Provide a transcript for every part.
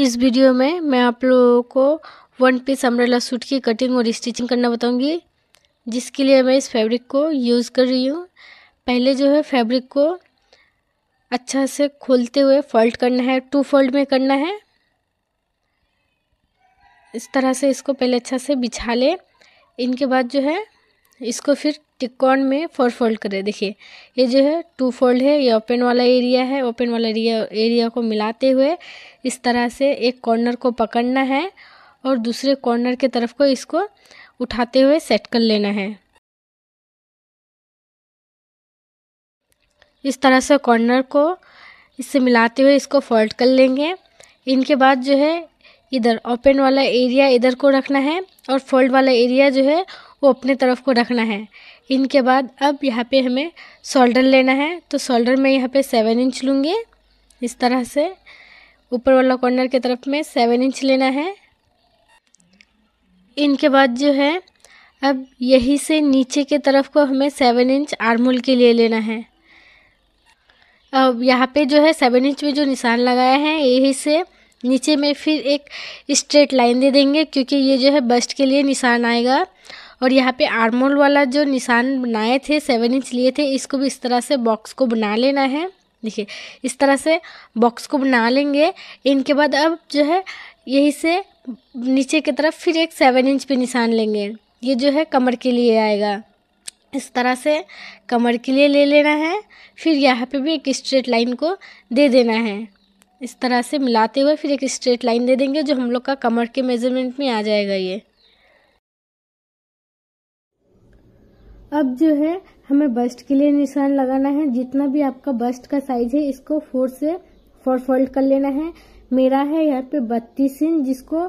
इस वीडियो में मैं आप लोगों को वन पीस अम्ब्रेला सूट की कटिंग और स्टिचिंग करना बताऊंगी जिसके लिए मैं इस फैब्रिक को यूज़ कर रही हूँ पहले जो है फैब्रिक को अच्छा से खोलते हुए फोल्ड करना है टू फोल्ड में करना है इस तरह से इसको पहले अच्छा से बिछा लें इनके बाद जो है इसको फिर टिकॉन में फोर फोल्ड करें देखिए ये जो है टू फोल्ड है ये ओपन वाला एरिया है ओपन वाला एरिया एरिया को मिलाते हुए इस तरह से एक कॉर्नर को पकड़ना है और दूसरे कॉर्नर के तरफ को इसको उठाते हुए सेट कर लेना है इस तरह से कॉर्नर को इससे मिलाते हुए इसको फोल्ड कर लेंगे इनके बाद जो है इधर ओपन वाला एरिया इधर को रखना है और फोल्ड वाला एरिया जो है वो अपने तरफ को रखना है इनके बाद अब यहाँ पे हमें सोल्डर लेना है तो सोल्डर में यहाँ पे सेवन इंच लूँगी इस तरह से ऊपर वाला कॉर्नर की तरफ में सेवन इंच लेना है इनके बाद जो है अब यही से नीचे के तरफ को हमें सेवन इंच आर्मोल के लिए लेना है अब यहाँ पे जो है सेवन इंच में जो निशान लगाया है यही से नीचे में फिर एक स्ट्रेट लाइन दे देंगे क्योंकि ये जो है बस्ट के लिए निशान आएगा और यहाँ पे आर्मोल वाला जो निशान बनाए थे सेवन इंच लिए थे इसको भी इस तरह से बॉक्स को बना लेना है देखिए इस तरह से बॉक्स को बना लेंगे इनके बाद अब जो है यही से नीचे की तरफ फिर एक सेवन इंच पे निशान लेंगे ये जो है कमर के लिए आएगा इस तरह से कमर के लिए ले लेना है फिर यहाँ पे भी एक स्ट्रेट लाइन को दे देना है इस तरह से मिलाते हुए फिर एक स्ट्रेट लाइन दे देंगे जो हम लोग का कमर के मेजरमेंट में आ जाएगा ये अब जो है हमें बस्ट के लिए निशान लगाना है जितना भी आपका बस्ट का साइज है इसको फोर से फोर फोल्ड कर लेना है मेरा है यहाँ पे बत्तीस इंच जिसको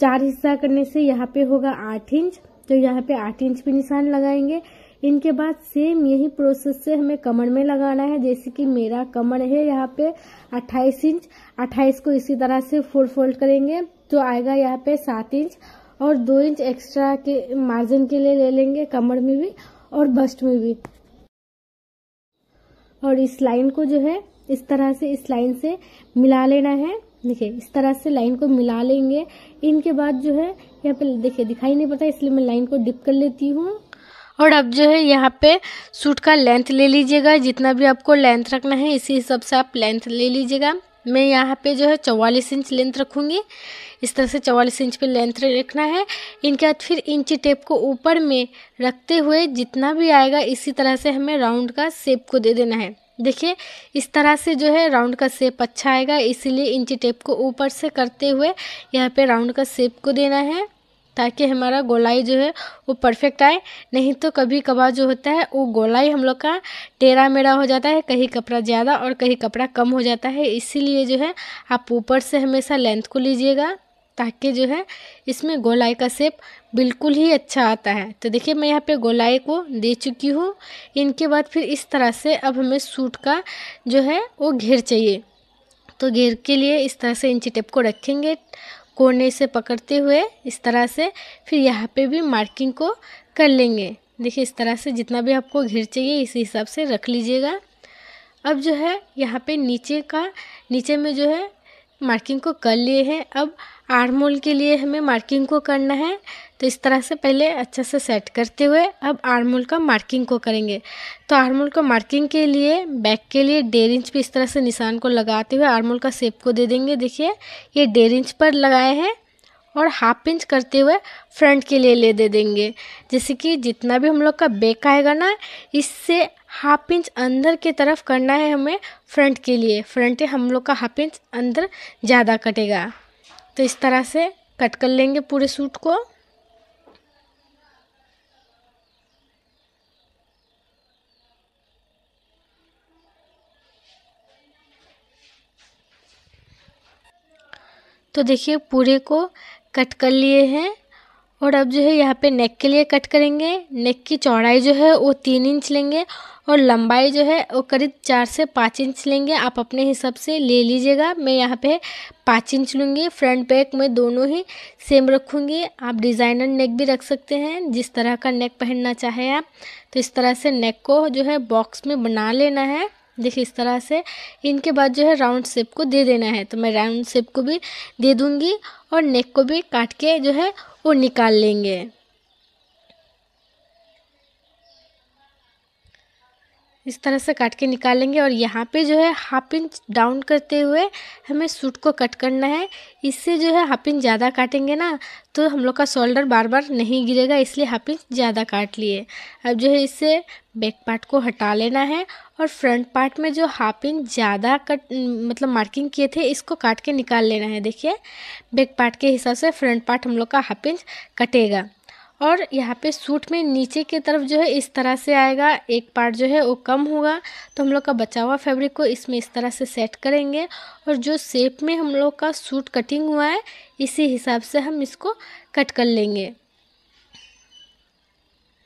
चार हिस्सा करने से यहाँ पे होगा आठ इंच तो यहाँ पे आठ इंच पे निशान लगाएंगे इनके बाद सेम यही प्रोसेस से हमें कमर में लगाना है जैसे कि मेरा कमर है यहाँ पे 28 इंच 28 को इसी तरह से फोर फोल्ड करेंगे तो आएगा यहाँ पे सात इंच और दो इंच एक्स्ट्रा के मार्जिन के लिए ले लेंगे कमर में भी और बस्ट में भी और इस लाइन को जो है इस तरह से इस लाइन से मिला लेना है देखिए इस तरह से लाइन को मिला लेंगे इनके बाद जो है यहाँ पे देखिए दिखाई नहीं पड़ता इसलिए मैं लाइन को डिप कर लेती हूँ और अब जो है यहाँ पे सूट का लेंथ ले लीजिएगा जितना भी आपको लेंथ रखना है इसी हिसाब से आप लेंथ ले लीजिएगा मैं यहाँ पे जो है चौवालीस इंच लेंथ रखूँगी इस तरह से चौवालीस इंच पे लेंथ रखना है इनके बाद फिर इंची टेप को ऊपर में रखते हुए जितना भी आएगा इसी तरह से हमें राउंड का शेप को दे देना है देखिए इस तरह से जो है राउंड का सेप अच्छा आएगा इसीलिए इंची टेप को ऊपर से करते हुए यहाँ पे राउंड का सेप को देना है ताकि हमारा गोलाई जो है वो परफेक्ट आए नहीं तो कभी कभार जो होता है वो गोलाई हम लोग का टेढ़ा मेढ़ा हो जाता है कहीं कपड़ा ज़्यादा और कहीं कपड़ा कम हो जाता है इसीलिए जो है आप ऊपर से हमेशा लेंथ को लीजिएगा ताकि जो है इसमें गोलाई का सेप बिल्कुल ही अच्छा आता है तो देखिए मैं यहाँ पे गोलाई को दे चुकी हूँ इनके बाद फिर इस तरह से अब हमें सूट का जो है वो घेर चाहिए तो घेर के लिए इस तरह से इंची टेप को रखेंगे कोने से पकड़ते हुए इस तरह से फिर यहाँ पे भी मार्किंग को कर लेंगे देखिए इस तरह से जितना भी आपको घेर चाहिए इसी हिसाब से रख लीजिएगा अब जो है यहाँ पे नीचे का नीचे में जो है मार्किंग को कर लिए हैं अब आर्म होल के लिए हमें मार्किंग को करना है तो इस तरह से पहले अच्छे से सेट करते हुए अब आर्म होल का मार्किंग को करेंगे तो आर्म होल का मार्किंग के लिए बैक के लिए डेढ़ इंच पे इस तरह से निशान को लगाते हुए आर्म होल का शेप को दे देंगे देखिए ये डेढ़ इंच पर लगाए हैं और हाफ इंच करते हुए फ्रंट के लिए ले दे देंगे जैसे कि जितना भी हम लोग का बैक आएगा ना इससे हाफ इंच अंदर की तरफ करना है हमें फ्रंट के लिए फ्रंट हम लोग का हाफ इंच अंदर ज़्यादा कटेगा तो इस तरह से कट कर लेंगे पूरे सूट को तो देखिए पूरे को कट कर लिए हैं और अब जो है यहाँ पे नेक के लिए कट करेंगे नेक की चौड़ाई जो है वो तीन इंच लेंगे और लंबाई जो है वो करीब चार से पाँच इंच लेंगे आप अपने हिसाब से ले लीजिएगा मैं यहाँ पे पाँच इंच लूँगी फ्रंट बैक में दोनों ही सेम रखूँगी आप डिज़ाइनर नेक भी रख सकते हैं जिस तरह का नेक पहनना चाहें आप तो इस तरह से नेक को जो है बॉक्स में बना लेना है देखिए इस तरह से इनके बाद जो है राउंड शेप को दे देना है तो मैं राउंड शेप को भी दे दूँगी और नेक को भी काट के जो है वो निकाल लेंगे इस तरह से काट के निकालेंगे और यहाँ पे जो है हाफ इंच डाउन करते हुए हमें सूट को कट करना है इससे जो है हाफ इंच ज़्यादा काटेंगे ना तो हम लोग का शोल्डर बार बार नहीं गिरेगा इसलिए हाफ इंच ज़्यादा काट लिए अब जो है इससे बैक पार्ट को हटा लेना है और फ्रंट पार्ट में जो हाफ इंच ज़्यादा कट मतलब मार्किंग किए थे इसको काट के निकाल लेना है देखिए बैक पार्ट के हिसाब से फ्रंट पार्ट हम लोग का हाफ इंच कटेगा और यहाँ पे सूट में नीचे की तरफ जो है इस तरह से आएगा एक पार्ट जो है वो कम होगा तो हम लोग का बचा हुआ फैब्रिक को इसमें इस तरह से सेट करेंगे और जो शेप में हम लोग का सूट कटिंग हुआ है इसी हिसाब से हम इसको कट कर लेंगे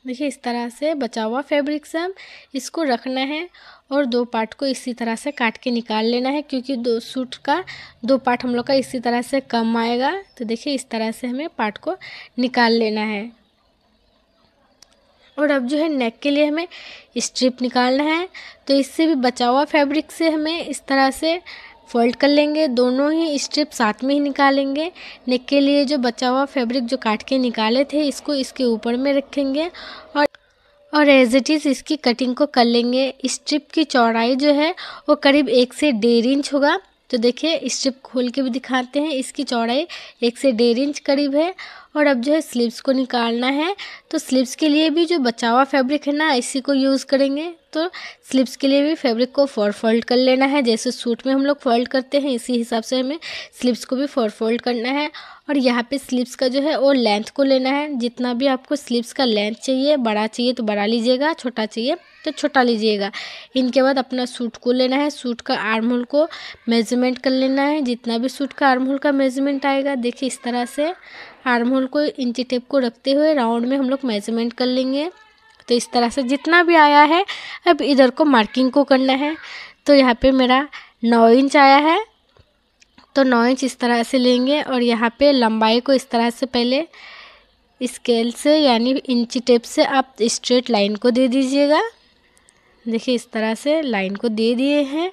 देखिए इस तरह से बचा हुआ फैब्रिक से हम इसको रखना है और दो पार्ट को इसी तरह से काट के निकाल लेना है क्योंकि दो सूट का दो पार्ट हम लोग का इसी तरह से कम आएगा तो देखिए इस तरह से हमें पार्ट को निकाल लेना है और अब जो है नेक के लिए हमें स्ट्रिप निकालना है तो इससे भी बचा हुआ फैब्रिक से हमें इस तरह से फोल्ड कर लेंगे दोनों ही स्ट्रिप साथ में ही निकालेंगे नेक के लिए जो बचा हुआ फैब्रिक जो काट के निकाले थे इसको इसके ऊपर में रखेंगे और और एज इट इज़ इसकी कटिंग को कर लेंगे स्ट्रिप की चौड़ाई जो है वो करीब एक से डेढ़ इंच होगा तो देखिए स्ट्रिप खोल के भी दिखाते हैं इसकी चौड़ाई एक से डेढ़ इंच करीब है और अब जो है स्लीव्स को निकालना है तो स्लीव्स के लिए भी जो बचा हुआ फैब्रिक है ना इसी को यूज़ करेंगे तो स्लीव्स के लिए भी फैब्रिक को फोर फोल्ड कर लेना है जैसे सूट में हम लोग फोल्ड करते हैं इसी हिसाब से हमें स्लीव्स को भी फोर फोल्ड करना है और यहाँ पे स्लीव्स का जो है वो लेंथ को लेना है जितना भी आपको स्लीव्स का लेंथ चाहिए बड़ा चाहिए तो बड़ा लीजिएगा छोटा चाहिए तो छोटा लीजिएगा इनके बाद अपना सूट को लेना है सूट का आर्म होल को मेजरमेंट कर लेना है जितना भी सूट का आर्म होल का मेजरमेंट आएगा देखिए इस तरह से आर्म होल को इंची टेप को रखते हुए राउंड में हम लोग मेजरमेंट कर लेंगे तो इस तरह से जितना भी आया है अब इधर को मार्किंग को करना है तो यहाँ पे मेरा नौ इंच आया है तो नौ इंच इस तरह से लेंगे और यहाँ पे लंबाई को इस तरह से पहले स्केल से यानी इंची टेप से आप स्ट्रेट लाइन को दे दीजिएगा देखिए इस तरह से लाइन को दे दिए हैं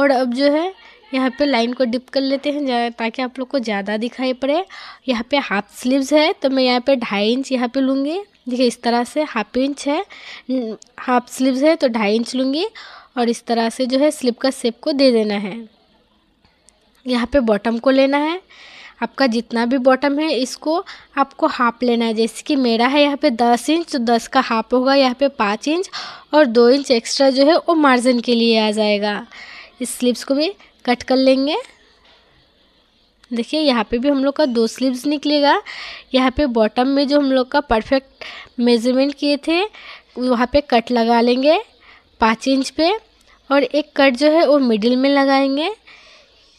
और अब जो है यहाँ पे लाइन को डिप कर लेते हैं ताकि आप लोग को ज़्यादा दिखाई पड़े यहाँ पे हाफ स्लीव्स है तो मैं यहाँ पे ढाई इंच यहाँ पे लूँगी देखिए इस तरह से हाफ इंच है हाफ स्लीव्स है तो ढाई इंच लूँगी और इस तरह से जो है स्लिप का सेप को दे देना है यहाँ पे बॉटम को लेना है आपका जितना भी बॉटम है इसको आपको हाफ लेना है जैसे कि मेरा है यहाँ पे दस इंच तो दस का हाफ होगा यहाँ पे पाँच इंच और दो इंच एक्स्ट्रा जो है वो मार्जिन के लिए आ जाएगा इस स्लीव्स को भी कट कर लेंगे देखिए यहाँ पे भी हम लोग का दो स्लीव्स निकलेगा यहाँ पे बॉटम में जो हम लोग का परफेक्ट मेजरमेंट किए थे वहाँ पे कट लगा लेंगे पाँच इंच पे और एक कट जो है वो मिडिल में लगाएंगे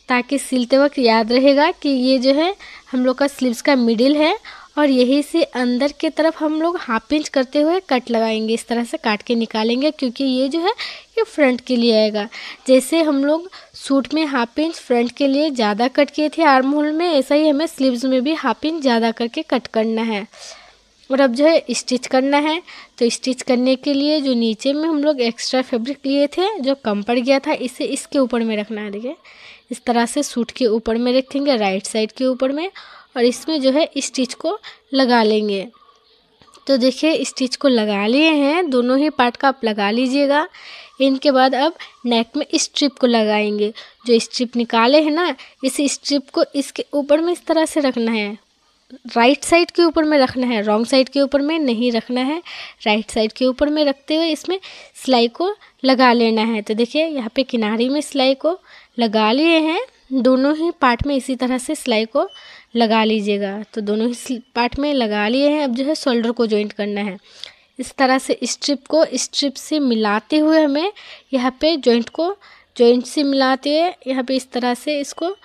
ताकि सिलते वक्त याद रहेगा कि ये जो है हम लोग का स्लीव्स का मिडिल है और यहीं से अंदर के तरफ हम लोग हाफ इंच करते हुए कट लगाएंगे इस तरह से काट के निकालेंगे क्योंकि ये जो है ये फ्रंट के लिए आएगा जैसे हम लोग सूट में हाफ इंच फ्रंट के लिए ज़्यादा कट किए थे आर्म होल में ऐसा ही हमें स्लीव्स में भी हाफ इंच ज़्यादा करके कट करना है और अब जो है स्टिच करना है तो स्टिच करने के लिए जो नीचे में हम लोग एक्स्ट्रा फैब्रिक लिए थे जो कम पड़ गया था इसे इसके ऊपर में रखना है देखिए इस तरह से सूट के ऊपर में रखेंगे राइट साइड के ऊपर में और इसमें जो है स्टिच को लगा लेंगे तो देखिए स्टिच को लगा लिए हैं दोनों ही पार्ट का आप लगा लीजिएगा इनके बाद अब नेक में स्ट्रिप को लगाएंगे जो स्ट्रिप निकाले हैं ना इस स्ट्रिप को इसके ऊपर में इस तरह से रखना है राइट साइड के ऊपर में रखना है रॉन्ग साइड के ऊपर में नहीं रखना है राइट साइड के ऊपर में रखते हुए इसमें सिलाई को लगा लेना है तो देखिए यहाँ पे किनारे में सिलाई को लगा लिए हैं दोनों ही पार्ट में इसी तरह से सिलाई को लगा लीजिएगा तो दोनों ही पार्ट में लगा लिए हैं अब जो है शोल्डर को जॉइंट करना है इस तरह से स्ट्रिप को स्ट्रिप से मिलाते हुए हमें यहाँ पे जॉइंट को जॉइंट से मिलाते हुए यहाँ पे इस तरह से इसको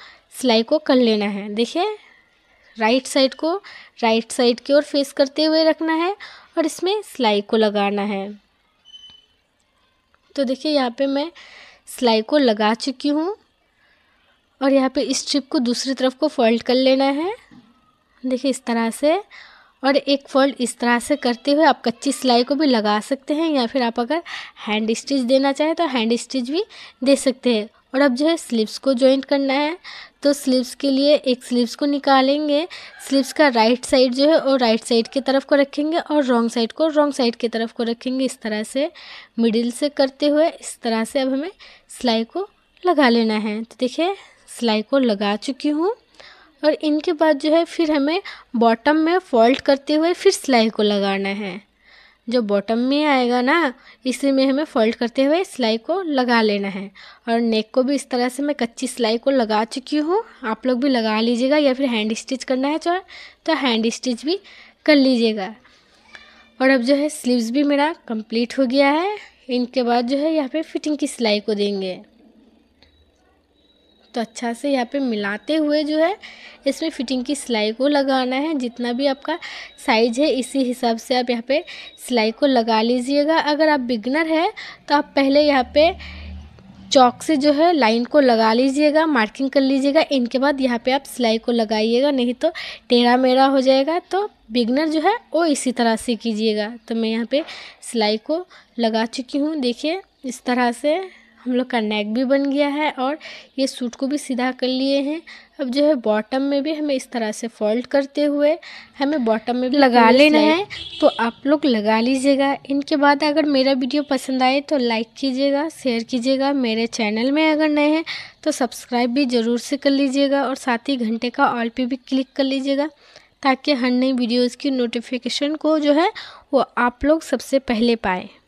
सिलाई को कर लेना है देखिए राइट साइड को राइट साइड की ओर फेस करते हुए रखना है और इसमें सिलाई को लगाना है तो देखिए यहाँ पे मैं सिलाई को लगा चुकी हूँ और यहाँ पे इस स्ट्रिप को दूसरी तरफ को फोल्ड कर लेना है देखिए इस तरह से और एक फोल्ड इस तरह से करते हुए आप कच्ची सिलाई को भी लगा सकते हैं या फिर आप अगर हैंड स्टिच देना चाहें तो हैंड स्टिच भी दे सकते हैं और अब जो है स्लीव्स को जॉइंट करना है तो स्लीव्स के लिए एक स्लीव्स को निकालेंगे स्लीव्स का राइट साइड जो है और राइट साइड की तरफ को रखेंगे और रॉन्ग साइड को रॉन्ग साइड की तरफ को रखेंगे इस तरह से मिडिल से करते हुए इस तरह से अब हमें सिलाई को लगा लेना है तो देखिए सिलाई को लगा चुकी हूँ और इनके बाद जो है फिर हमें बॉटम में फोल्ड करते हुए फिर सिलाई को लगाना है जो बॉटम में आएगा ना इसी में हमें फोल्ड करते हुए सिलाई को लगा लेना है और नेक को भी इस तरह से मैं कच्ची सिलाई को लगा चुकी हूँ आप लोग भी लगा लीजिएगा या फिर हैंड स्टिच करना है चाहे तो हैंड स्टिच भी कर लीजिएगा और अब जो है स्लीव्स भी मेरा कंप्लीट हो गया है इनके बाद जो है यहाँ पे फिटिंग की सिलाई को देंगे तो अच्छा से यहाँ पे मिलाते हुए जो है इसमें फिटिंग की सिलाई को लगाना है जितना भी आपका साइज है इसी हिसाब से आप यहाँ पे सिलाई को लगा लीजिएगा अगर आप बिगनर है तो आप पहले यहाँ पे चौक से जो है लाइन को लगा लीजिएगा मार्किंग कर लीजिएगा इनके बाद यहाँ पे आप सिलाई को लगाइएगा नहीं तो टेढ़ा मेढ़ा हो जाएगा तो बिगनर जो है वो इसी तरह से कीजिएगा तो मैं यहाँ पे सिलाई को लगा चुकी हूँ देखिए इस तरह से हम लोग का नेक भी बन गया है और ये सूट को भी सीधा कर लिए हैं अब जो है बॉटम में भी हमें इस तरह से फोल्ड करते हुए हमें बॉटम में भी लगा लेना है तो आप लोग लगा लीजिएगा इनके बाद अगर मेरा वीडियो पसंद आए तो लाइक कीजिएगा शेयर कीजिएगा मेरे चैनल में अगर नए हैं तो सब्सक्राइब भी ज़रूर से कर लीजिएगा और साथ ही घंटे का ऑल पे भी क्लिक कर लीजिएगा ताकि हर नई वीडियोज़ की नोटिफिकेशन को जो है वो आप लोग सबसे पहले पाएँ